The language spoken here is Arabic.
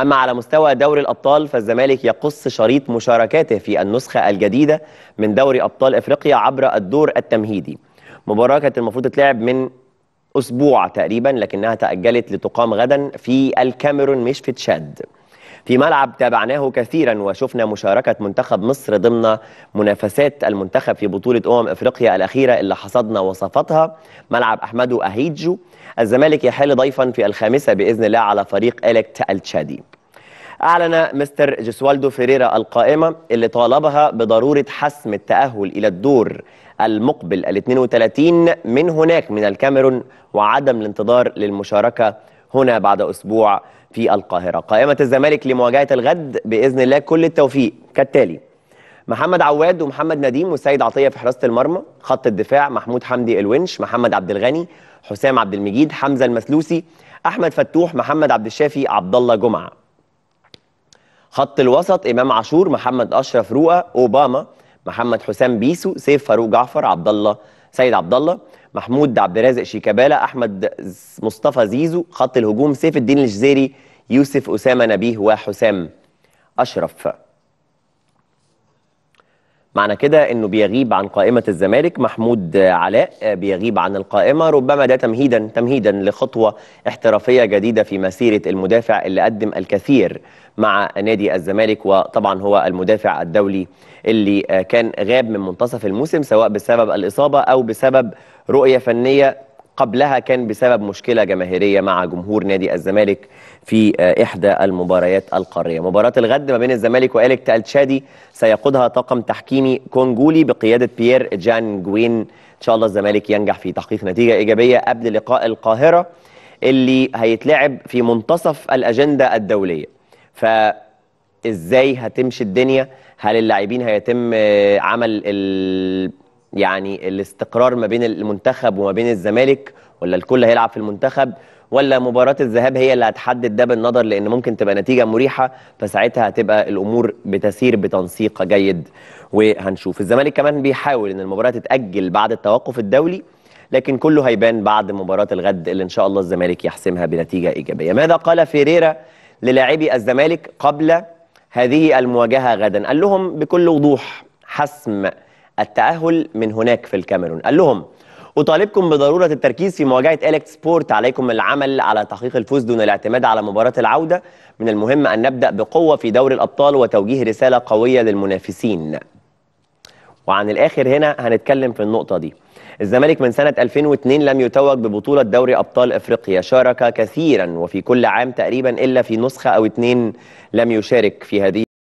أما على مستوى دوري الأبطال فالزمالك يقص شريط مشاركاته في النسخة الجديدة من دوري أبطال إفريقيا عبر الدور التمهيدي مباراة كانت المفروض تتلعب من أسبوع تقريبا لكنها تأجلت لتقام غدا في الكاميرون مش في تشاد في ملعب تابعناه كثيرا وشفنا مشاركة منتخب مصر ضمن منافسات المنتخب في بطولة أمم إفريقيا الأخيرة اللي حصدنا وصفتها ملعب أحمدو أهيجو الزمالك يحل ضيفا في الخامسة بإذن الله على فريق إلكت التشادي أعلن مستر جسوالدو فيريرا القائمة اللي طالبها بضرورة حسم التأهل إلى الدور المقبل ال 32 من هناك من الكاميرون وعدم الانتظار للمشاركة هنا بعد أسبوع في القاهرة قائمة الزمالك لمواجهة الغد بإذن الله كل التوفيق كالتالي محمد عواد ومحمد نديم والسيد عطية في حراسة المرمى خط الدفاع محمود حمدي الونش محمد عبد الغني حسام عبد المجيد حمزة المسلوسي أحمد فتوح محمد عبد الشافي عبد الله جمعة خط الوسط إمام عاشور محمد أشرف رؤى أوباما محمد حسام بيسو سيف فاروق جعفر عبد الله سيد عبد الله محمود عبد الرازق شيكابالا احمد مصطفى زيزو خط الهجوم سيف الدين الجزيري يوسف اسامه نبيه وحسام اشرف معنى كده انه بيغيب عن قائمه الزمالك محمود علاء آه، بيغيب عن القائمه ربما ده تمهيدا تمهيدا لخطوه احترافيه جديده في مسيره المدافع اللي قدم الكثير مع نادي الزمالك وطبعا هو المدافع الدولي اللي آه، كان غاب من منتصف الموسم سواء بسبب الاصابه او بسبب رؤيه فنيه قبلها كان بسبب مشكلة جماهيرية مع جمهور نادي الزمالك في آه، إحدى المباريات القارية مباراة الغد ما بين الزمالك والك تالتشادي سيقودها طاقم تحكيمي كونجولي بقيادة بيير جان جوين إن شاء الله الزمالك ينجح في تحقيق نتيجة إيجابية قبل لقاء القاهرة اللي هيتلعب في منتصف الأجندة الدولية ازاي هتمشي الدنيا هل اللاعبين هيتم آه، عمل ال يعني الاستقرار ما بين المنتخب وما بين الزمالك ولا الكل هيلعب في المنتخب ولا مباراة الذهاب هي اللي هتحدد ده بالنظر لأن ممكن تبقى نتيجة مريحة فساعتها هتبقى الأمور بتسير بتنسيق جيد وهنشوف الزمالك كمان بيحاول أن المباراة تتأجل بعد التوقف الدولي لكن كله هيبان بعد مباراة الغد اللي إن شاء الله الزمالك يحسمها بنتيجة إيجابية ماذا قال فيريرا للاعبي الزمالك قبل هذه المواجهة غدا قال لهم بكل وضوح حسم التأهل من هناك في الكاميرون قال لهم أطالبكم بضرورة التركيز في مواجهة إلكت سبورت عليكم العمل على تحقيق الفوز دون الاعتماد على مباراة العودة من المهم أن نبدأ بقوة في دوري الأبطال وتوجيه رسالة قوية للمنافسين وعن الآخر هنا هنتكلم في النقطة دي الزمالك من سنة 2002 لم يتوج ببطولة دوري أبطال إفريقيا شارك كثيرا وفي كل عام تقريبا إلا في نسخة أو اتنين لم يشارك في هذه